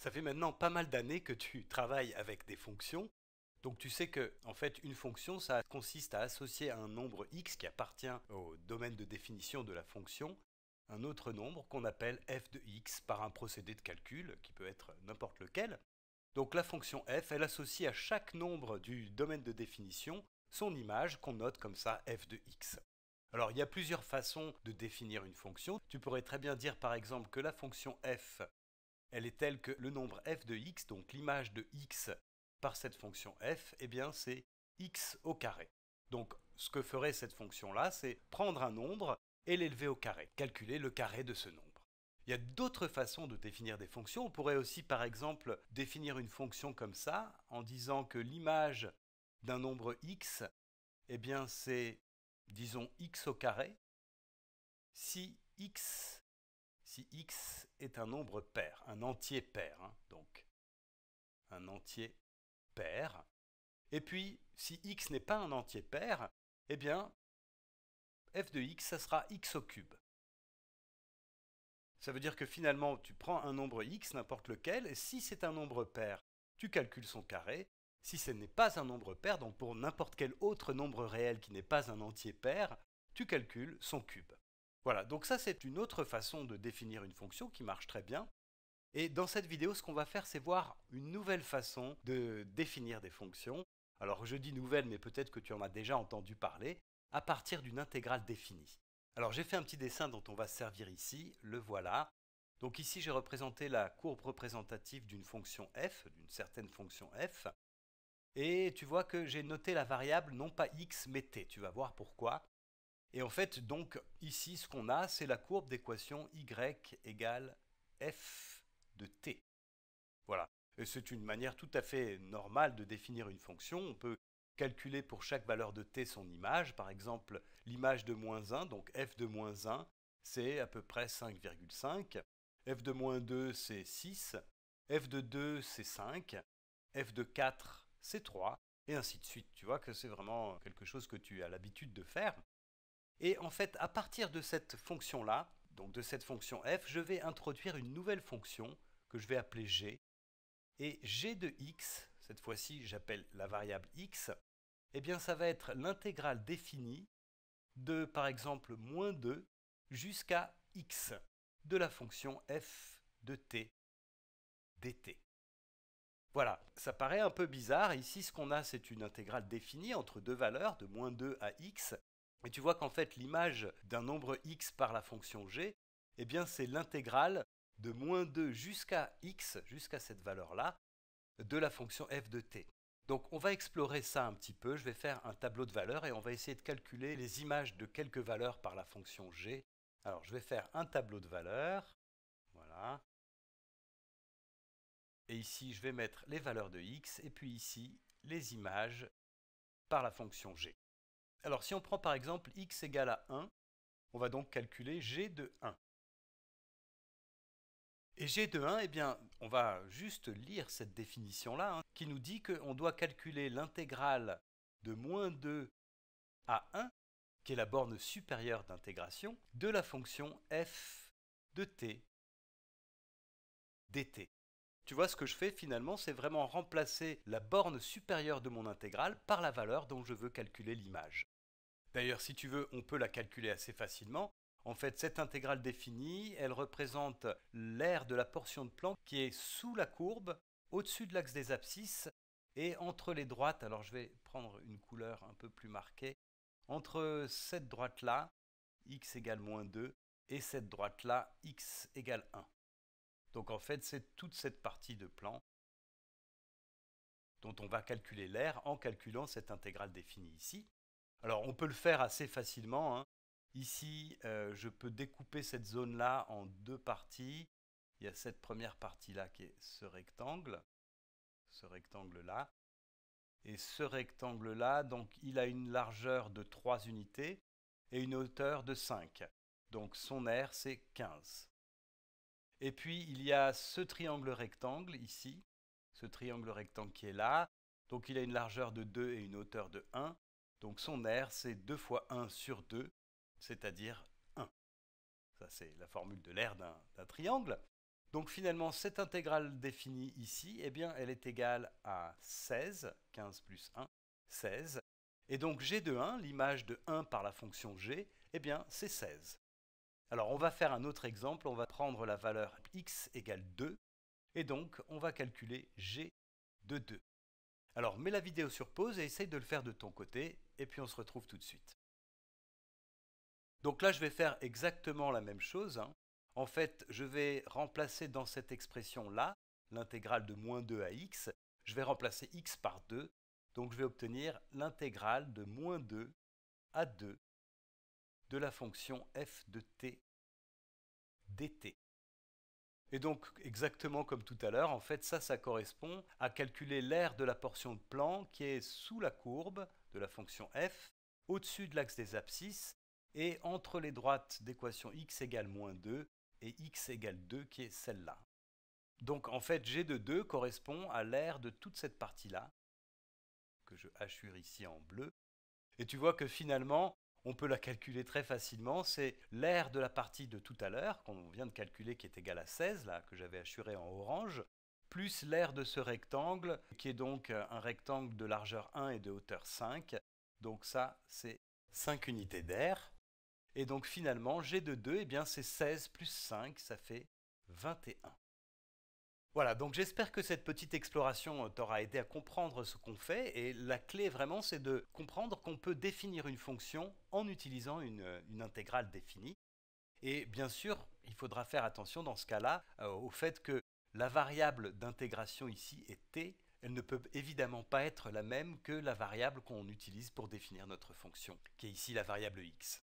Ça fait maintenant pas mal d'années que tu travailles avec des fonctions. Donc tu sais que, en fait, une fonction, ça consiste à associer à un nombre x qui appartient au domaine de définition de la fonction un autre nombre qu'on appelle f de x par un procédé de calcul qui peut être n'importe lequel. Donc la fonction f, elle associe à chaque nombre du domaine de définition son image qu'on note comme ça f de x. Alors il y a plusieurs façons de définir une fonction. Tu pourrais très bien dire par exemple que la fonction f elle est telle que le nombre f de x, donc l'image de x par cette fonction f, eh bien c'est x au carré. Donc ce que ferait cette fonction-là, c'est prendre un nombre et l'élever au carré, calculer le carré de ce nombre. Il y a d'autres façons de définir des fonctions. On pourrait aussi par exemple définir une fonction comme ça, en disant que l'image d'un nombre x, eh bien c'est, disons, x au carré, si x si x est un nombre pair, un entier pair, hein, donc un entier pair. Et puis, si x n'est pas un entier pair, eh bien, f de x, ça sera x au cube. Ça veut dire que finalement, tu prends un nombre x, n'importe lequel, et si c'est un nombre pair, tu calcules son carré. Si ce n'est pas un nombre pair, donc pour n'importe quel autre nombre réel qui n'est pas un entier pair, tu calcules son cube. Voilà, donc ça c'est une autre façon de définir une fonction qui marche très bien. Et dans cette vidéo, ce qu'on va faire, c'est voir une nouvelle façon de définir des fonctions. Alors je dis nouvelle, mais peut-être que tu en as déjà entendu parler, à partir d'une intégrale définie. Alors j'ai fait un petit dessin dont on va se servir ici, le voilà. Donc ici j'ai représenté la courbe représentative d'une fonction f, d'une certaine fonction f. Et tu vois que j'ai noté la variable non pas x mais t. Tu vas voir pourquoi. Et en fait, donc, ici, ce qu'on a, c'est la courbe d'équation y égale f de t. Voilà. Et c'est une manière tout à fait normale de définir une fonction. On peut calculer pour chaque valeur de t son image. Par exemple, l'image de moins 1, donc f de moins 1, c'est à peu près 5,5. f de moins 2, c'est 6. f de 2, c'est 5. f de 4, c'est 3. Et ainsi de suite. Tu vois que c'est vraiment quelque chose que tu as l'habitude de faire. Et en fait, à partir de cette fonction-là, donc de cette fonction f, je vais introduire une nouvelle fonction que je vais appeler g. Et g de x, cette fois-ci j'appelle la variable x, eh bien ça va être l'intégrale définie de par exemple moins 2 jusqu'à x de la fonction f de t dt. Voilà, ça paraît un peu bizarre. Ici, ce qu'on a, c'est une intégrale définie entre deux valeurs, de moins 2 à x, et tu vois qu'en fait, l'image d'un nombre x par la fonction g, eh bien, c'est l'intégrale de moins 2 jusqu'à x, jusqu'à cette valeur-là, de la fonction f de t. Donc on va explorer ça un petit peu, je vais faire un tableau de valeurs et on va essayer de calculer les images de quelques valeurs par la fonction g. Alors je vais faire un tableau de valeurs, voilà. Et ici je vais mettre les valeurs de x et puis ici les images par la fonction g. Alors si on prend par exemple x égale à 1, on va donc calculer g de 1. Et g de 1, eh bien, on va juste lire cette définition-là, hein, qui nous dit qu'on doit calculer l'intégrale de moins 2 à 1, qui est la borne supérieure d'intégration, de la fonction f de t dt. Tu vois, ce que je fais finalement, c'est vraiment remplacer la borne supérieure de mon intégrale par la valeur dont je veux calculer l'image. D'ailleurs, si tu veux, on peut la calculer assez facilement. En fait, cette intégrale définie, elle représente l'aire de la portion de plan qui est sous la courbe, au-dessus de l'axe des abscisses et entre les droites. Alors, je vais prendre une couleur un peu plus marquée. Entre cette droite-là, x égale moins 2, et cette droite-là, x égale 1. Donc en fait, c'est toute cette partie de plan dont on va calculer l'air en calculant cette intégrale définie ici. Alors on peut le faire assez facilement. Hein. Ici, euh, je peux découper cette zone-là en deux parties. Il y a cette première partie-là qui est ce rectangle, ce rectangle-là. Et ce rectangle-là, donc il a une largeur de 3 unités et une hauteur de 5. Donc son aire, c'est 15. Et puis il y a ce triangle rectangle ici, ce triangle rectangle qui est là. Donc il a une largeur de 2 et une hauteur de 1. Donc son R, c'est 2 fois 1 sur 2, c'est-à-dire 1. Ça, c'est la formule de l'air d'un triangle. Donc finalement, cette intégrale définie ici, eh elle est égale à 16, 15 plus 1, 16. Et donc g de 1, l'image de 1 par la fonction g, eh bien, c'est 16. Alors on va faire un autre exemple, on va prendre la valeur x égale 2, et donc on va calculer g de 2. Alors mets la vidéo sur pause et essaye de le faire de ton côté, et puis on se retrouve tout de suite. Donc là, je vais faire exactement la même chose. Hein. En fait, je vais remplacer dans cette expression-là, l'intégrale de moins 2 à x, je vais remplacer x par 2, donc je vais obtenir l'intégrale de moins 2 à 2 de la fonction f de t dt. Et donc, exactement comme tout à l'heure, en fait, ça, ça correspond à calculer l'aire de la portion de plan qui est sous la courbe de la fonction f, au-dessus de l'axe des abscisses, et entre les droites d'équation x égale moins 2 et x égale 2 qui est celle-là. Donc en fait g de 2 correspond à l'aire de toute cette partie-là, que je hachure ici en bleu. Et tu vois que finalement on peut la calculer très facilement, c'est l'air de la partie de tout à l'heure, qu'on vient de calculer qui est égale à 16, là, que j'avais assuré en orange, plus l'air de ce rectangle, qui est donc euh, un rectangle de largeur 1 et de hauteur 5. Donc ça, c'est 5 unités d'air. Et donc finalement, G de 2, eh bien c'est 16 plus 5, ça fait 21. Voilà, donc j'espère que cette petite exploration euh, t'aura aidé à comprendre ce qu'on fait et la clé vraiment c'est de comprendre qu'on peut définir une fonction en utilisant une, euh, intégrale définie. Et bien sûr, il faudra faire attention dans ce cas-là euh, au fait que la variable d'intégration ici est t, elle ne peut évidemment pas être la même que la variable qu'on utilise pour définir notre fonction, qui est ici la variable x.